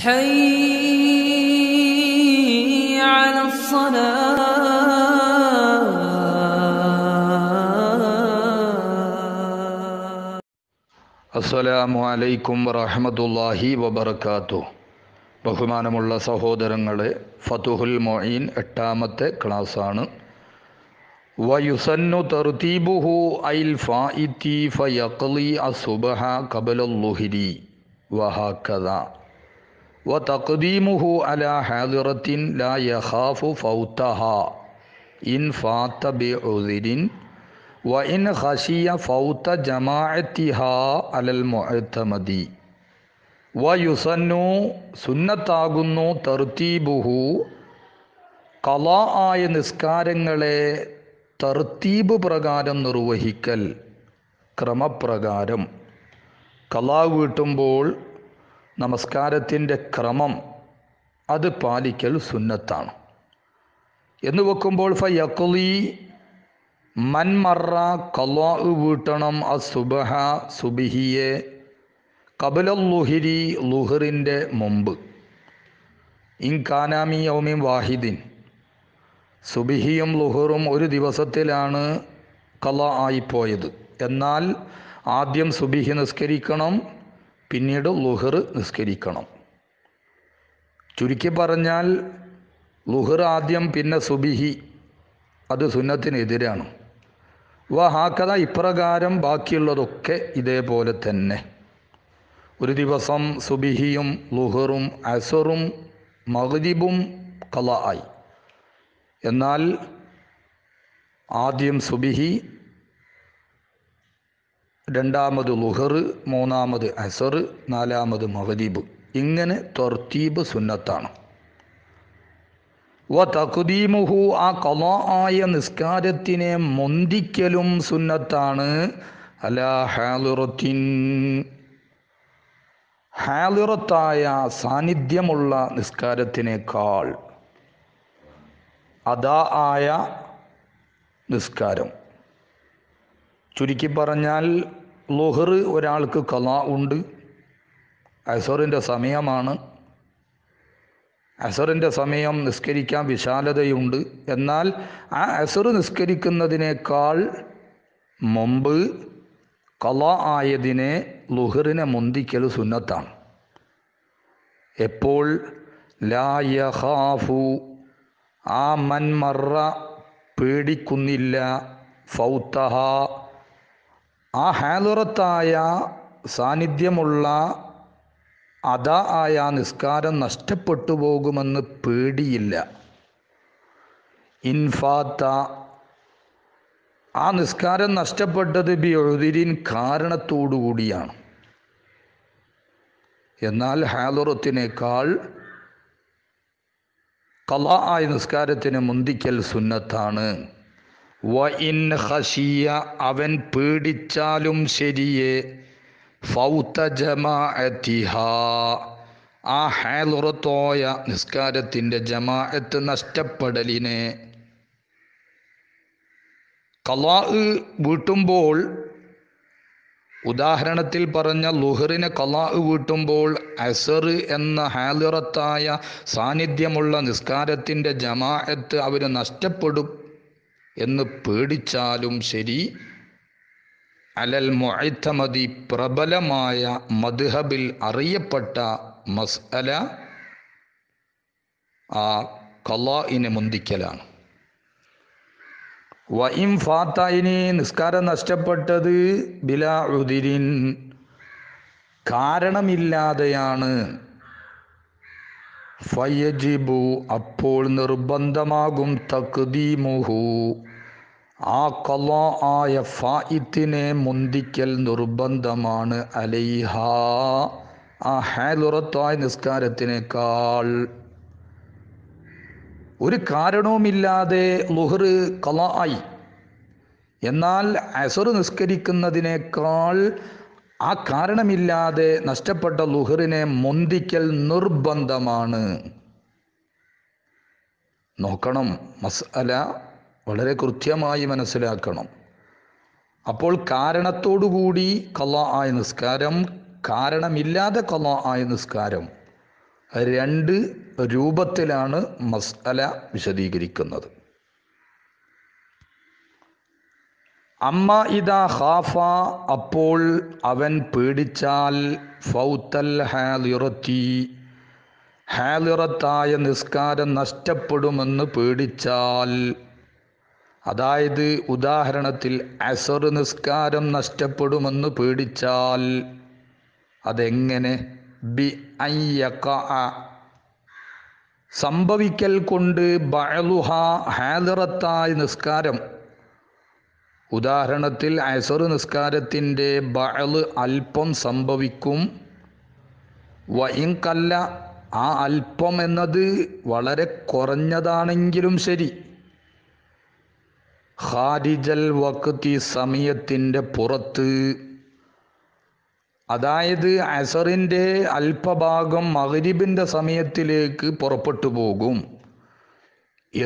حي على അസ്സലാമു അലൈക്കും വറഹമത്തല്ലാഹി വബർക്കാത്തു ബഹുമാനമുള്ള സഹോദരങ്ങളെ ഫതുഹുൽ മുഈൻ എട്ടാമത്തെ ക്ലാസ്സാണ് വയുസന്നു തർത്തീബുഹു ഐൽ ഫയഖലി അസുബഹ കബലുഹിരി വഹാക്കഥ വതഖദീമുഹു അലാ ഹാദിറത്തിൻ ലാ യഖാഫു ഫൗതഹ ഇൻ ഫാത ബി ഉദിരിൻ ഇൻ ഖശിയ ഫൗത ജമാഅത്തിഹ അലൽ മുഅതമദി വ യുസന്നു സുന്നത്താകുന്നു തർതീബുഹു കല ആയ നിസ്കാരങ്ങളെ തർത്തീബ് പ്രകാരം നിർവഹിക്കൽ ക്രമപ്രകാരം കലാ വീട്ടുമ്പോൾ നമസ്കാരത്തിൻ്റെ ക്രമം അത് പാലിക്കൽ സുന്നത്താണ് എന്ന് വെക്കുമ്പോൾ ഫയക്കുലി മൻമറ കല്ലാഹ് വീട്ടണം അ സുബഹ സുബിഹിയെ കബലൽ ലുഹിരി ലുഹറിൻ്റെ മുമ്പ് ഇൻകാനാമി ഔമി വാഹിദിൻ സുബിഹിയും ലുഹറും ഒരു ദിവസത്തിലാണ് കല ആയിപ്പോയത് എന്നാൽ ആദ്യം സുബിഹി നിസ്കരിക്കണം പിന്നീട് ലുഹർ നിസ്കരിക്കണം ചുരുക്കി പറഞ്ഞാൽ ലുഹർ ആദ്യം പിന്നെ സുബിഹി അത് സുന്നത്തിനെതിരാണ് വ ഹാക്കഥ ഇപ്രകാരം ബാക്കിയുള്ളതൊക്കെ ഇതേപോലെ തന്നെ ഒരു ദിവസം സുബിഹിയും ലുഹറും അസറും മഗ്രിബും കല ആയി എന്നാൽ ആദ്യം സുബിഹി രണ്ടാമത് ലുഹർ മൂന്നാമത് അസർ നാലാമത് മഹദീബ് ഇങ്ങനെ തൊർത്തീബ് സുന്നത്താണ് വ തകുദീമുഹു ആ കലാ ആയ നിസ്കാരത്തിനെ മൊന്തിക്കലും സുന്നത്താണ് അലാ ഹാലുറത്തിൻ ഹാലുറത്തായ സാന്നിധ്യമുള്ള നിസ്കാരത്തിനേക്കാൾ അതാ ആയ നിസ്കാരം ചുരുക്കി പറഞ്ഞാൽ ലുഹർ ഒരാൾക്ക് കല ഉണ്ട് അസറിൻ്റെ സമയമാണ് അസറിൻ്റെ സമയം നിസ്കരിക്കാൻ വിശാലതയുണ്ട് എന്നാൽ ആ അസർ നിസ്കരിക്കുന്നതിനേക്കാൾ മുമ്പ് കല ആയതിനെ ലുഹറിനെ മുന്തിക്കൽ സുന്നത്താണ് എപ്പോൾ ലായഹാഫു ആ മൻമറ പേടിക്കുന്നില്ല ഫൗത്തഹാ ആ ഹാലുറത്തായ സാന്നിധ്യമുള്ള അത ആയ നിസ്കാരം നഷ്ടപ്പെട്ടു പോകുമെന്ന് പേടിയില്ല ഇൻഫാത്ത ആ നിസ്കാരം നഷ്ടപ്പെട്ടത് ബി എഴുതിരിൻ കാരണത്തോടുകൂടിയാണ് എന്നാൽ ഹാലുറത്തിനേക്കാൾ കല ആയ നിസ്കാരത്തിന് മുന്തിക്കൽ സുന്നത്താണ് വഇൻ ഖശിയ അവൻ പേടിച്ചാലും ശരിയേ ഫൗത്ത ജമാഅത്തിഹ ആ ഹേലുറത്തോയ നിസ്കാരത്തിൻ്റെ ജമാഅത്ത് നഷ്ടപ്പെടലിനെ കലാ വീട്ടുമ്പോൾ ഉദാഹരണത്തിൽ പറഞ്ഞ ലുഹറിന് കലാ വീട്ടുമ്പോൾ അസർ എന്ന ഹാലിറത്തായ സാന്നിധ്യമുള്ള നിസ്കാരത്തിൻ്റെ ജമാഅത്ത് അവർ നഷ്ടപ്പെടും എന്ന് പേടിച്ചാലും ശരി അലൽ മൊഴത്തമതി പ്രബലമായ മദ്ഹബിൽ അറിയപ്പെട്ട മസ്അല ആ കലാഇനെ മുന്തിക്കലാണ് വൈം ഫാത്തായിനെ നിസ്കാരം നഷ്ടപ്പെട്ടത് ബിലാ ഉദിരിൻ കാരണമില്ലാതെയാണ് ഫയജിബു അപ്പോൾ നിർബന്ധമാകും തക്ദീമുഹു ആ കലോ ആയ ഫായിത്തിനെ മുന്തിക്കൽ നിർബന്ധമാണ് അലൈഹ ആ ഹാലുറത്തായ നിസ്കാരത്തിനേക്കാൾ ഒരു കാരണവുമില്ലാതെ ലുഹർ കല ആയി എന്നാൽ അസർ നിസ്കരിക്കുന്നതിനേക്കാൾ ആ കാരണമില്ലാതെ നഷ്ടപ്പെട്ട ലുഹറിനെ മൊന്തിക്കൽ നിർബന്ധമാണ് നോക്കണം മസല വളരെ കൃത്യമായി മനസ്സിലാക്കണം അപ്പോൾ കാരണത്തോടുകൂടി കല ആയ നിസ്കാരം കാരണമില്ലാതെ കല ആയ നിസ്കാരം രണ്ട് രൂപത്തിലാണ് മസല വിശദീകരിക്കുന്നത് അമ്മ ഇതാ ഹാഫ അപ്പോൾ അവൻ പേടിച്ചാൽ ഫൗത്തൽ ഹാലിറത്തി ഹാലിറത്തായ നിസ്കാരം നഷ്ടപ്പെടുമെന്ന് പേടിച്ചാൽ അതായത് ഉദാഹരണത്തിൽ അസർ നിസ്കാരം നഷ്ടപ്പെടുമെന്ന് പേടിച്ചാൽ അതെങ്ങനെ ബി അയ്യക്ക സംഭവിക്കൽ കൊണ്ട് ബഅലുഹ ഹാലിറത്തായ നിസ്കാരം ഉദാഹരണത്തിൽ അസർ നിസ്കാരത്തിൻ്റെ ബഅള് അല്പം സംഭവിക്കും വയിങ്കല്ല ആ അല്പം എന്നത് വളരെ കുറഞ്ഞതാണെങ്കിലും ശരി ഹാരിജൽ വക്തി സമയത്തിൻ്റെ പുറത്ത് അതായത് അസറിൻ്റെ അല്പഭാഗം മകരിബിൻ്റെ സമയത്തിലേക്ക് പുറപ്പെട്ടു പോകും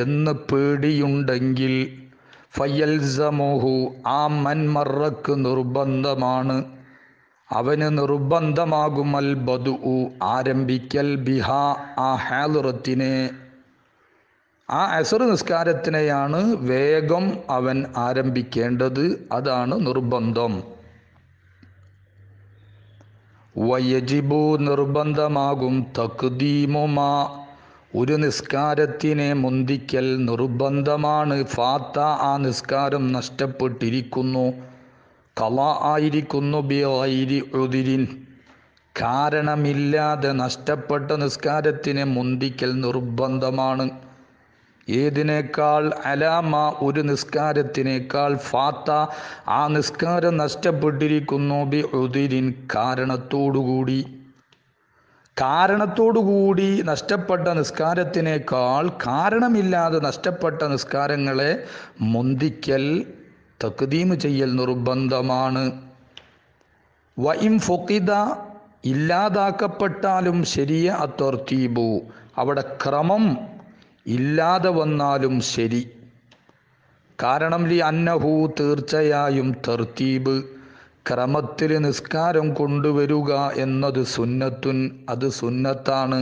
എന്ന് പേടിയുണ്ടെങ്കിൽ ഫയൽസമോഹു ആ മന്മറക്ക് നിർബന്ധമാണ് അവന് നിർബന്ധമാകുമൽ ബദു ആരംഭിക്കൽ ബിഹ ആ ഹാലുറത്തിനെ ആ അസർ നിസ്കാരത്തിനെയാണ് വേഗം അവൻ ആരംഭിക്കേണ്ടത് അതാണ് നിർബന്ധം വയജിബു നിർബന്ധമാകും തക്ദീമുമാ ഒരു നിസ്കാരത്തിനെ മുന്തിക്കൽ നിർബന്ധമാണ് ഫാത്ത ആ നിസ്കാരം നഷ്ടപ്പെട്ടിരിക്കുന്നു കല ആയിരിക്കുന്നു ഉതിരിൻ കാരണമില്ലാതെ നഷ്ടപ്പെട്ട നിസ്കാരത്തിനെ മുന്തിക്കൽ നിർബന്ധമാണ് ഏതിനേക്കാൾ അലാമ ഒരു നിസ്കാരത്തിനേക്കാൾ ഫാത്ത ആ നിസ്കാരം നഷ്ടപ്പെട്ടിരിക്കുന്നു ബി ഉതിരിൻ കാരണത്തോടുകൂടി കൂടി കാരണത്തോടുകൂടി നഷ്ടപ്പെട്ട നിസ്കാരത്തിനേക്കാൾ കാരണമില്ലാതെ നഷ്ടപ്പെട്ട നിസ്കാരങ്ങളെ മുന്തിക്കൽ തക്തീമ് ചെയ്യൽ നിർബന്ധമാണ് വൈം ഫൊക്കിത ഇല്ലാതാക്കപ്പെട്ടാലും ശരിയ അത്തോർത്തീബു അവിടെ ക്രമം ഇല്ലാതെ വന്നാലും ശരി കാരണം ലി അന്നഹു തീർച്ചയായും തർത്തീബ് ക്രമത്തിൽ നിസ്കാരം കൊണ്ടുവരുക എന്നത് സുന്നത്തുൻ അത് സുന്നത്താണ്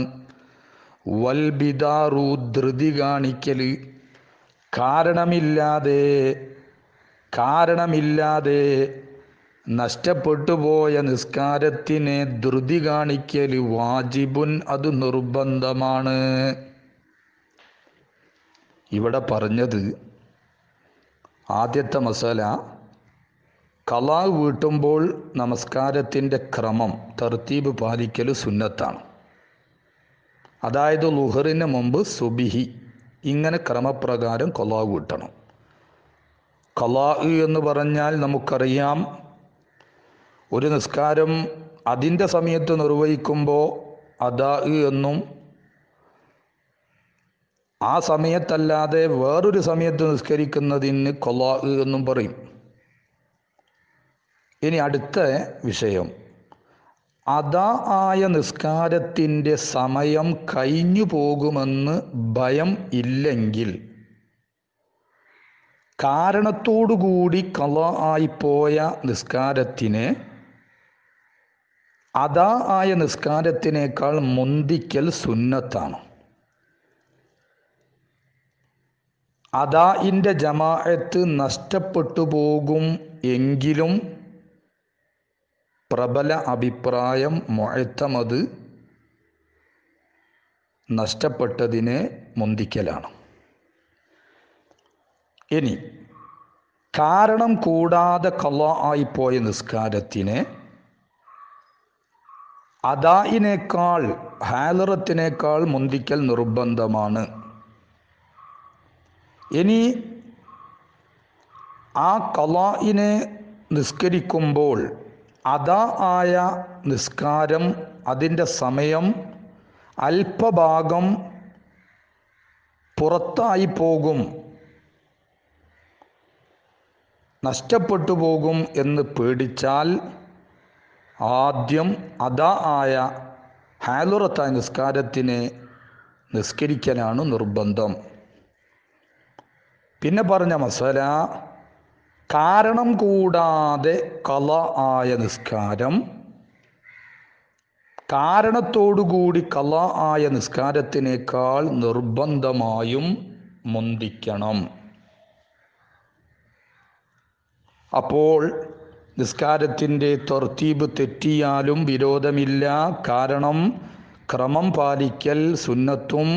വൽബിദാറു ധൃതി കാണിക്കൽ കാരണമില്ലാതെ കാരണമില്ലാതെ നഷ്ടപ്പെട്ടു പോയ നിസ്കാരത്തിനെ ധൃതി കാണിക്കൽ വാജിബുൻ അത് നിർബന്ധമാണ് ഇവിടെ പറഞ്ഞത് ആദ്യത്തെ മസാല കലാ വീട്ടുമ്പോൾ നമസ്കാരത്തിൻ്റെ ക്രമം തർത്തീബ് പാലിക്കൽ സുന്നത്താണ് അതായത് ലുഹറിന് മുമ്പ് സുബിഹി ഇങ്ങനെ ക്രമപ്രകാരം കൊലാ വീട്ടണം കലാ എന്ന് പറഞ്ഞാൽ നമുക്കറിയാം ഒരു നിസ്കാരം അതിൻ്റെ സമയത്ത് നിർവഹിക്കുമ്പോൾ അദാ എന്നും ആ സമയത്തല്ലാതെ വേറൊരു സമയത്ത് നിസ്കരിക്കുന്നതിന് കൊലാ എന്നും പറയും ഇനി അടുത്ത വിഷയം അതാ ആയ നിസ്കാരത്തിൻ്റെ സമയം കഴിഞ്ഞു പോകുമെന്ന് ഭയം ഇല്ലെങ്കിൽ കാരണത്തോടുകൂടി കല ആയിപ്പോയ നിസ്കാരത്തിനെ അതാ ആയ നിസ്കാരത്തിനേക്കാൾ മുന്തിക്കൽ സുന്നത്താണ് ഇൻ്റെ ജമാഅത്ത് നഷ്ടപ്പെട്ടു പോകും എങ്കിലും പ്രബല അഭിപ്രായം മുഴത്തമത് നഷ്ടപ്പെട്ടതിനെ മുന്തിക്കലാണ് ഇനി കാരണം കൂടാതെ കള ആയിപ്പോയ നിസ്കാരത്തിനെ അദായിനേക്കാൾ ഹാലറത്തിനേക്കാൾ മുന്തിക്കൽ നിർബന്ധമാണ് ഇനി ആ കലായിനെ നിസ്കരിക്കുമ്പോൾ അതാ ആയ നിസ്കാരം അതിൻ്റെ സമയം അല്പഭാഗം പുറത്തായി പോകും നഷ്ടപ്പെട്ടു പോകും എന്ന് പേടിച്ചാൽ ആദ്യം അതാ ആയ ഹാലുറത്ത നിസ്കാരത്തിനെ നിസ്കരിക്കാനാണ് നിർബന്ധം പിന്നെ പറഞ്ഞ മസാല കാരണം കൂടാതെ കല ആയ നിസ്കാരം കാരണത്തോടുകൂടി കല ആയ നിസ്കാരത്തിനേക്കാൾ നിർബന്ധമായും മുന്തിക്കണം അപ്പോൾ നിസ്കാരത്തിൻ്റെ തർത്തീബ് തെറ്റിയാലും വിരോധമില്ല കാരണം ക്രമം പാലിക്കൽ സുന്നത്തും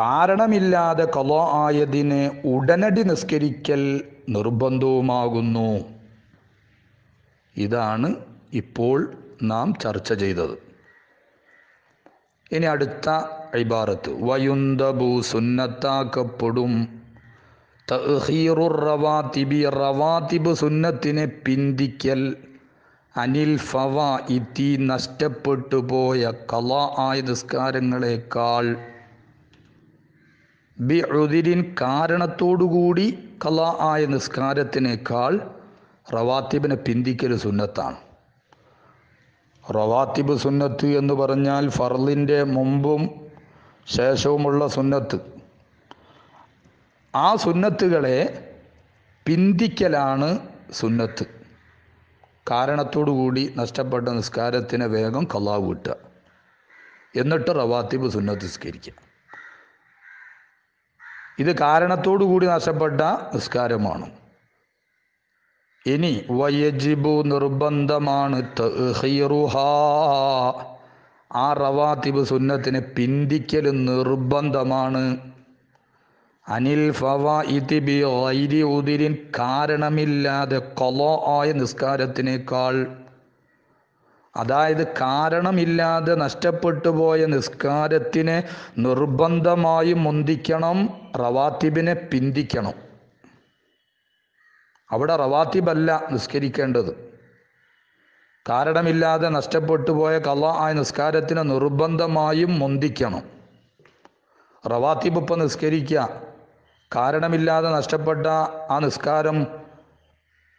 കാരണമില്ലാതെ കല ആയതിനെ ഉടനടി നിസ്കരിക്കൽ നിർബന്ധവുമാകുന്നു ഇതാണ് ഇപ്പോൾ നാം ചർച്ച ചെയ്തത് ഇനി അടുത്ത ഇബാറത്ത് വയുന്തബു സുന്നത്താക്കപ്പെടും റവാത്തിബി സുന്നത്തിനെ പിന്തിക്കൽ അനിൽ ഫവ ഇത്തി നഷ്ടപ്പെട്ടു പോയ കല ആയ നിസ്കാരങ്ങളെക്കാൾ ബി ഉതിരിൻ കാരണത്തോടുകൂടി കലാ ആയ നിസ്കാരത്തിനേക്കാൾ റവാത്തിബിനെ പിന്തിക്കൽ സുന്നത്താണ് റവാത്തിബ് സുന്നത്ത് എന്ന് പറഞ്ഞാൽ ഫർലിൻ്റെ മുമ്പും ശേഷവുമുള്ള സുന്നത്ത് ആ സുന്നത്തുകളെ പിന്തിക്കലാണ് സുന്നത്ത് കൂടി നഷ്ടപ്പെട്ട നിസ്കാരത്തിന് വേഗം കലാവ് കിട്ടുക എന്നിട്ട് റവാത്തിബ് സുന്നത്ത് നിസ്കരിക്കുക ഇത് കാരണത്തോടു കൂടി നഷ്ടപ്പെട്ട നിസ്കാരമാണ് ഇനി വയജിബു നിർബന്ധമാണ് ആ റവാത്തിബ് സുന്നത്തിന് പിന്തിക്കൽ നിർബന്ധമാണ് അനിൽ ഐരി ഉദിരിൻ കാരണമില്ലാതെ കൊലോ ആയ നിസ്കാരത്തിനേക്കാൾ അതായത് കാരണമില്ലാതെ നഷ്ടപ്പെട്ടു പോയ നിസ്കാരത്തിനെ നിർബന്ധമായും മുന്തിക്കണം റവാത്തിബിനെ പിന്തിക്കണം അവിടെ റവാത്തിബല്ല നിസ്കരിക്കേണ്ടത് കാരണമില്ലാതെ നഷ്ടപ്പെട്ടു പോയ കള്ള ആ നിസ്കാരത്തിനെ നിർബന്ധമായും മുന്തിക്കണം റവാത്തിബിപ്പം നിസ്കരിക്കുക കാരണമില്ലാതെ നഷ്ടപ്പെട്ട ആ നിസ്കാരം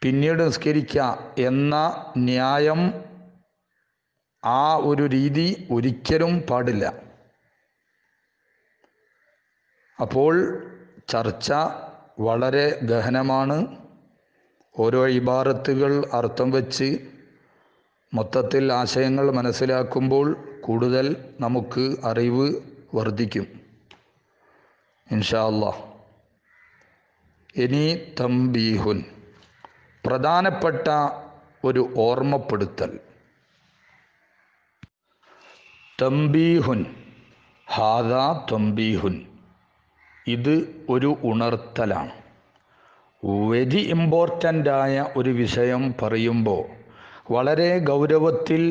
പിന്നീട് നിസ്കരിക്കുക എന്ന ന്യായം ആ ഒരു രീതി ഒരിക്കലും പാടില്ല അപ്പോൾ ചർച്ച വളരെ ഗഹനമാണ് ഓരോ ഇബാറത്തുകൾ അർത്ഥം വെച്ച് മൊത്തത്തിൽ ആശയങ്ങൾ മനസ്സിലാക്കുമ്പോൾ കൂടുതൽ നമുക്ക് അറിവ് വർദ്ധിക്കും ഇൻഷാല്ല ഇനി തംബീഹുൻ പ്രധാനപ്പെട്ട ഒരു ഓർമ്മപ്പെടുത്തൽ തംബീഹുൻ ഹാദ തംബീഹുൻ ഇത് ഒരു ഉണർത്തലാണ് വെരി ഇമ്പോർട്ടൻ്റായ ഒരു വിഷയം പറയുമ്പോൾ വളരെ ഗൗരവത്തിൽ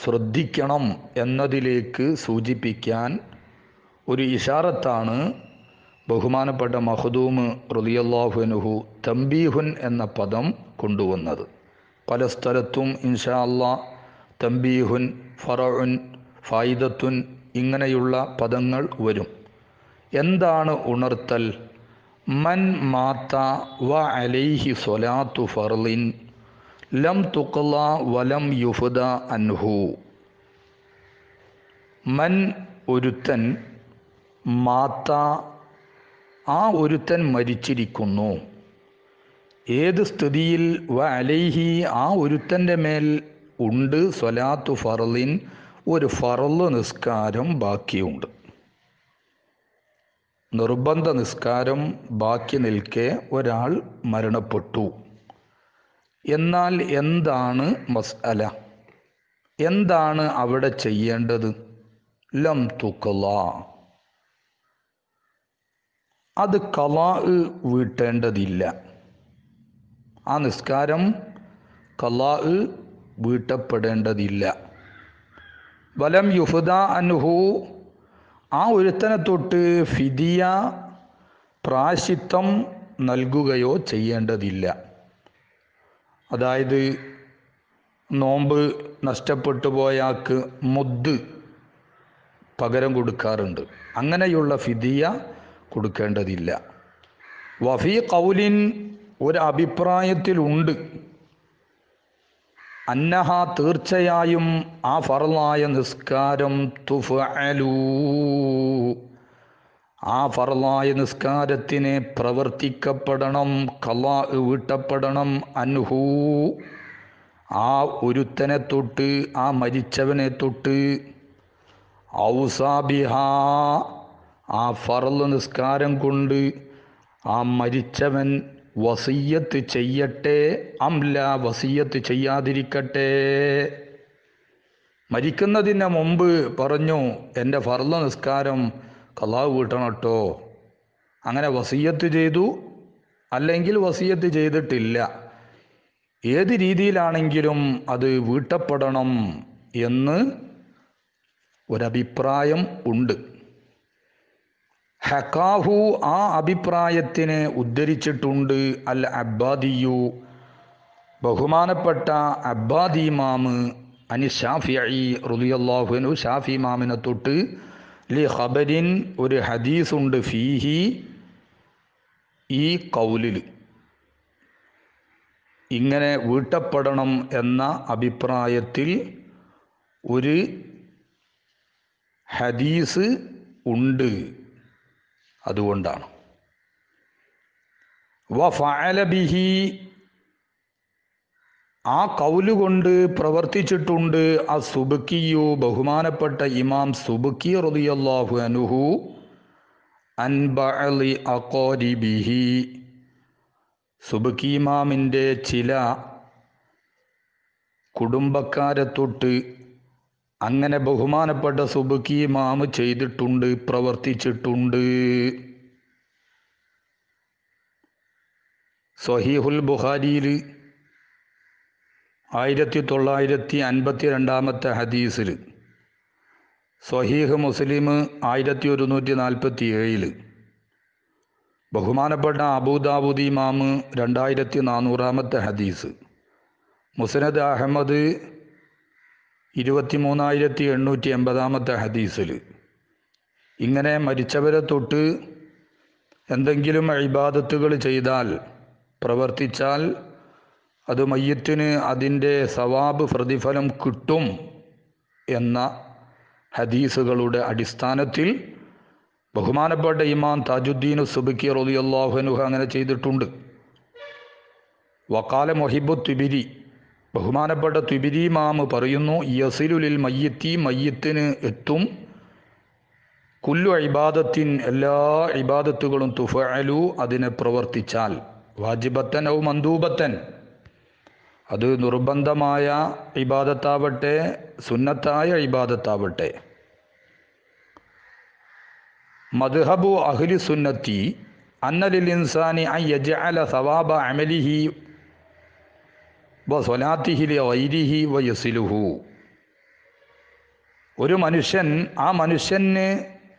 ശ്രദ്ധിക്കണം എന്നതിലേക്ക് സൂചിപ്പിക്കാൻ ഒരു ഇഷാറത്താണ് ബഹുമാനപ്പെട്ട മഹദൂമ് റതിയല്ലാഹുനുഹു തംബീഹുൻ എന്ന പദം കൊണ്ടുവന്നത് പല സ്ഥലത്തും ഇൻഷാ അല്ലാ തംബീഹുൻ ഫറഉൻ ഫായിദത്തുൻ ഇങ്ങനെയുള്ള പദങ്ങൾ വരും എന്താണ് ഉണർത്തൽ മൻ മാത്ത വ അലൈഹി സ്വലാത്തു ഫർലിൻ ലം തുക്കല വലം യുഫുദ അൻഹു മൻ ഒരുത്തൻ മാത്ത ആ ഒരുത്തൻ മരിച്ചിരിക്കുന്നു ഏത് സ്ഥിതിയിൽ വ അലൈഹി ആ ഒരുത്തൻ്റെ മേൽ ഉണ്ട് സ്വലാത്തു ഫർലിൻ ഒരു ഫറല് നിസ്കാരം ബാക്കിയുണ്ട് നിർബന്ധ നിസ്കാരം ബാക്കി നിൽക്കെ ഒരാൾ മരണപ്പെട്ടു എന്നാൽ എന്താണ് മസ്അല എന്താണ് അവിടെ ചെയ്യേണ്ടത് ലം തുക്കള അത് കലാ വീട്ടേണ്ടതില്ല ആ നിസ്കാരം കലാ വീട്ടപ്പെടേണ്ടതില്ല വലം യുഹുദ അൻഹു ആ ഒരുത്തനെ തൊട്ട് ഫിദിയ പ്രാശിത്വം നൽകുകയോ ചെയ്യേണ്ടതില്ല അതായത് നോമ്പ് നഷ്ടപ്പെട്ടു പോയാൾക്ക് മുദ് പകരം കൊടുക്കാറുണ്ട് അങ്ങനെയുള്ള ഫിദിയ കൊടുക്കേണ്ടതില്ല വഫി കൗലിൻ ഒരു അഭിപ്രായത്തിലുണ്ട് അന്നഹ തീർച്ചയായും ആ ഫറലായ നിസ്കാരം തുഫലൂ ആ ഫറലായ നിസ്കാരത്തിനെ പ്രവർത്തിക്കപ്പെടണം കല വീട്ടപ്പെടണം അൻഹൂ ആ ഒരുത്തനെ തൊട്ട് ആ മരിച്ചവനെ തൊട്ട് ഔസാബിഹ ആ ഫറൽ നിസ്കാരം കൊണ്ട് ആ മരിച്ചവൻ വസീയത്ത് ചെയ്യട്ടെ അംല വസീയത്ത് ചെയ്യാതിരിക്കട്ടെ മരിക്കുന്നതിന് മുമ്പ് പറഞ്ഞു എൻ്റെ ഫർള നിസ്കാരം കലാവ് വീട്ടണട്ടോ അങ്ങനെ വസീയത്ത് ചെയ്തു അല്ലെങ്കിൽ വസീയത്ത് ചെയ്തിട്ടില്ല ഏത് രീതിയിലാണെങ്കിലും അത് വീട്ടപ്പെടണം എന്ന് ഒരഭിപ്രായം ഉണ്ട് ഹക്കാഹു ആ അഭിപ്രായത്തിന് ഉദ്ധരിച്ചിട്ടുണ്ട് അൽ അബ്ബാദിയു ബഹുമാനപ്പെട്ട മാമ് അനി ഷാഫിഅി റുദിയല്ലാഹുനു ഷാഫി മാമിനെ തൊട്ട് ലി ഹബരിൻ ഒരു ഹദീസുണ്ട് ഫീഹി ഈ കൗലിൽ ഇങ്ങനെ വീട്ടപ്പെടണം എന്ന അഭിപ്രായത്തിൽ ഒരു ഹദീസ് ഉണ്ട് അതുകൊണ്ടാണ് വ ഫലബിഹി ആ കൗലുകൊണ്ട് പ്രവർത്തിച്ചിട്ടുണ്ട് ആ സുബുക്കിയു ബഹുമാനപ്പെട്ട ഇമാം സുബുക്കി റതിയല്ലാഹു അനുഹു അൻബഅലി ബിഹി സുബുക്കി ഇമാമിൻ്റെ ചില കുടുംബക്കാരെ തൊട്ട് അങ്ങനെ ബഹുമാനപ്പെട്ട സുബുക്കി ഇമാമ് ചെയ്തിട്ടുണ്ട് പ്രവർത്തിച്ചിട്ടുണ്ട് സഹീഹുൽ ബുഹാരിയിൽ ആയിരത്തി തൊള്ളായിരത്തി അൻപത്തി രണ്ടാമത്തെ ഹദീസിൽ സഹീഹ് മുസ്ലിം ആയിരത്തി ഒരുന്നൂറ്റി നാൽപ്പത്തി ഏഴില് ബഹുമാനപ്പെട്ട അബൂദാബുദി മാമ് രണ്ടായിരത്തി നാനൂറാമത്തെ ഹദീസ് മുസനദ് അഹമ്മദ് ഇരുപത്തിമൂന്നായിരത്തി എണ്ണൂറ്റി എൺപതാമത്തെ ഹദീസിൽ ഇങ്ങനെ മരിച്ചവരെ തൊട്ട് എന്തെങ്കിലും ഇബാദത്തുകൾ ചെയ്താൽ പ്രവർത്തിച്ചാൽ അത് മയ്യത്തിന് അതിൻ്റെ സവാബ് പ്രതിഫലം കിട്ടും എന്ന ഹദീസുകളുടെ അടിസ്ഥാനത്തിൽ ബഹുമാനപ്പെട്ട ഇമാം താജുദ്ദീൻ സുബിക്കി റലിയല്ലാഹുനുഹ അങ്ങനെ ചെയ്തിട്ടുണ്ട് വക്കാല മൊഹിബു തിബിരി ബഹുമാനപ്പെട്ട തിബിരിമാമ് പറയുന്നു യസിലുലിൽ മയ്യത്തി മയ്യത്തിന് എത്തും കുല്ലു ഇബാദത്തിൻ എല്ലാ ഇബാദത്തുകളും തുഫലു അതിനെ പ്രവർത്തിച്ചാൽ വാജിബത്തൻ ഔ മന്ദൂപത്തൻ അത് നിർബന്ധമായ ഇബാദത്താവട്ടെ സുന്നത്തായ ഇബാദത്താവട്ടെ മദ്ഹബു അഹ്ലി സുന്നത്തി അന്നലിൽ ഇൻസാനി അ അല സവാബ അമലിഹി വസൊലാത്തിഹിലി ഒരു മനുഷ്യൻ ആ മനുഷ്യന്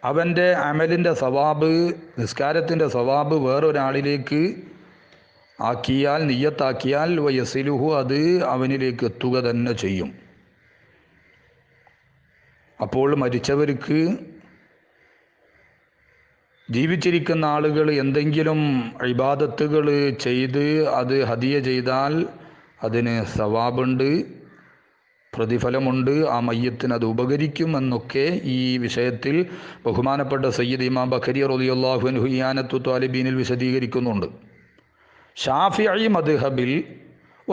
അവൻ്റെ അമലിൻ്റെ സവാബ് നിസ്കാരത്തിൻ്റെ സവാബ് വേറൊരാളിലേക്ക് ആക്കിയാൽ നിയ്യത്താക്കിയാൽ വയസ്സിലുഹു അത് അവനിലേക്ക് എത്തുക തന്നെ ചെയ്യും അപ്പോൾ മരിച്ചവർക്ക് ജീവിച്ചിരിക്കുന്ന ആളുകൾ എന്തെങ്കിലും ഇബാദത്തുകൾ ചെയ്ത് അത് ഹതിയ ചെയ്താൽ അതിന് സവാബുണ്ട് പ്രതിഫലമുണ്ട് ആ മയ്യത്തിന് അത് ഉപകരിക്കും എന്നൊക്കെ ഈ വിഷയത്തിൽ ബഹുമാനപ്പെട്ട സയ്യിദ് ഇമാം ബഖരി റലിയുള്ളാഹു അനുഹുയാനത്തു താലിബീനിൽ വിശദീകരിക്കുന്നുണ്ട് ഷാഫിഅി മദ്ഹബിൽ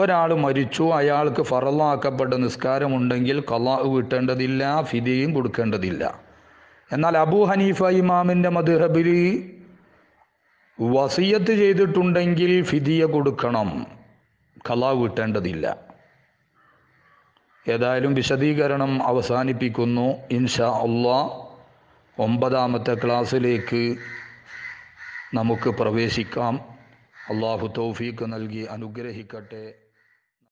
ഒരാൾ മരിച്ചു അയാൾക്ക് ഫറലാക്കപ്പെട്ട നിസ്കാരമുണ്ടെങ്കിൽ കലാ വിട്ടേണ്ടതില്ല ഫിദിയും കൊടുക്കേണ്ടതില്ല എന്നാൽ അബൂ ഹനീഫ ഇമാമിൻ്റെ മദ്ഹബിൽ വസിയത്ത് ചെയ്തിട്ടുണ്ടെങ്കിൽ ഫിദിയ കൊടുക്കണം കലാവ് കിട്ടേണ്ടതില്ല ഏതായാലും വിശദീകരണം അവസാനിപ്പിക്കുന്നു ഇൻഷാ അള്ളാ ഒമ്പതാമത്തെ ക്ലാസ്സിലേക്ക് നമുക്ക് പ്രവേശിക്കാം അള്ളാഹു തൗഫീക്ക് നൽകി അനുഗ്രഹിക്കട്ടെ